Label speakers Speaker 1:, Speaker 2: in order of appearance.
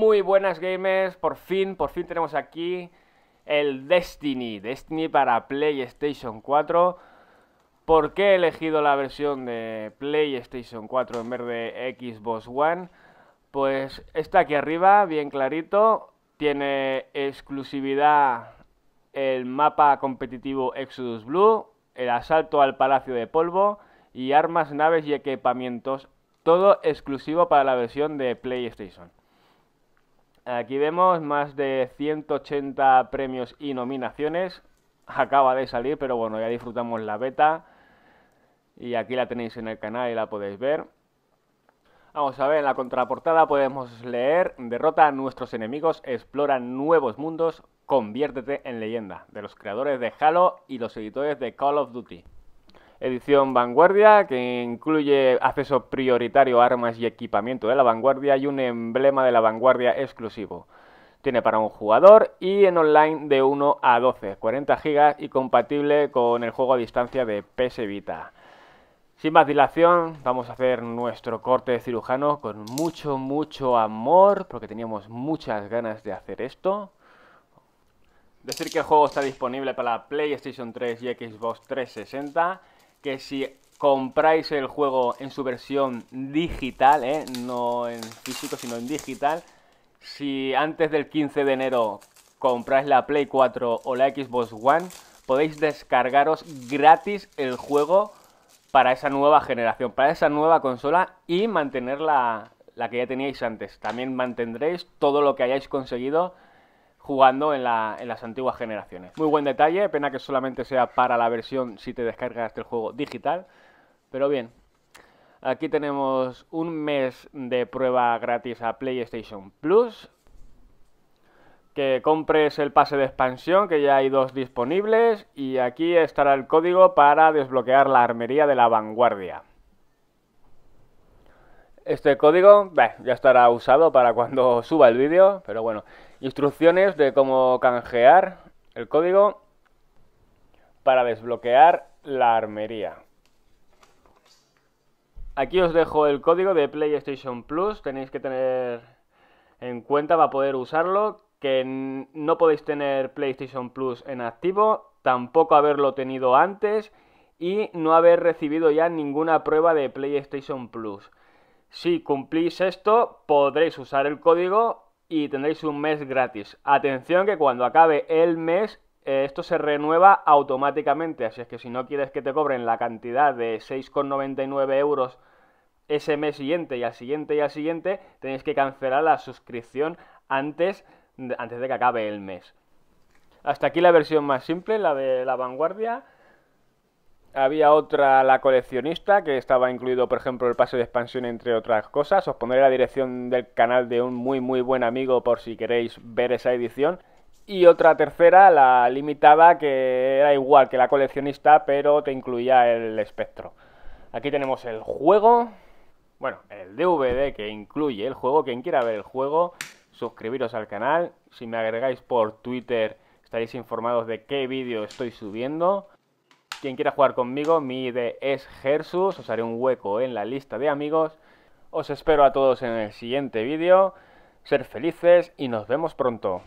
Speaker 1: Muy buenas gamers, por fin, por fin tenemos aquí el Destiny, Destiny para PlayStation 4. ¿Por qué he elegido la versión de PlayStation 4 en vez de Xbox One? Pues está aquí arriba, bien clarito, tiene exclusividad el mapa competitivo Exodus Blue, el asalto al Palacio de Polvo y armas, naves y equipamientos, todo exclusivo para la versión de PlayStation. Aquí vemos más de 180 premios y nominaciones. Acaba de salir, pero bueno, ya disfrutamos la beta. Y aquí la tenéis en el canal y la podéis ver. Vamos a ver, en la contraportada podemos leer Derrota a nuestros enemigos, explora nuevos mundos, conviértete en leyenda, de los creadores de Halo y los editores de Call of Duty edición vanguardia que incluye acceso prioritario a armas y equipamiento de la vanguardia y un emblema de la vanguardia exclusivo. Tiene para un jugador y en online de 1 a 12, 40 GB y compatible con el juego a distancia de PS Vita. Sin más dilación, vamos a hacer nuestro corte de cirujano con mucho, mucho amor, porque teníamos muchas ganas de hacer esto. Decir que el juego está disponible para PlayStation 3 y Xbox 360 que si compráis el juego en su versión digital, ¿eh? no en físico, sino en digital, si antes del 15 de enero compráis la Play 4 o la Xbox One, podéis descargaros gratis el juego para esa nueva generación, para esa nueva consola y mantener la, la que ya teníais antes. También mantendréis todo lo que hayáis conseguido jugando en, las antiguas generaciones. Muy buen detalle, pena que solamente sea para la versión si te descargas el este juego digital, pero bien. Aquí tenemos un mes de prueba gratis a PlayStation Plus. Que compres el pase de expansión, que ya hay dos disponibles. Y aquí estará el código para desbloquear la armería de la vanguardia. Este código ya estará usado para cuando suba el vídeo, pero bueno. Instrucciones de cómo canjear el código para desbloquear la armería. Aquí os dejo el código de PlayStation Plus, tenéis que tener en cuenta para poder usarlo, que no podéis tener PlayStation Plus en activo, tampoco haberlo tenido antes y no haber recibido ya ninguna prueba de PlayStation Plus. Si cumplís esto, podréis usar el código y tendréis un mes gratis. Atención que cuando acabe el mes, eh, esto se renueva automáticamente. Así es que si no quieres que te cobren la cantidad de 6,99 euros ese mes siguiente y al siguiente y al siguiente, tenéis que cancelar la suscripción antes antes de que acabe el mes. Hasta aquí la versión más simple, la de la vanguardia. Había otra, la coleccionista, que estaba incluido, por ejemplo, el pase de expansión, entre otras cosas. Os pondré la dirección del canal de un muy, muy buen amigo por si queréis ver esa edición. Y otra tercera, la limitada, que era igual que la coleccionista, pero te incluía el espectro. Aquí tenemos el juego, bueno, el DVD que incluye el juego. Quien quiera ver el juego, suscribiros al canal. Si me agregáis por Twitter, estaréis informados de qué vídeo estoy subiendo. Quien quiera jugar conmigo, mi ID es Gersus, os haré un hueco en la lista de amigos. Os espero a todos en el siguiente vídeo. Ser felices y nos vemos pronto.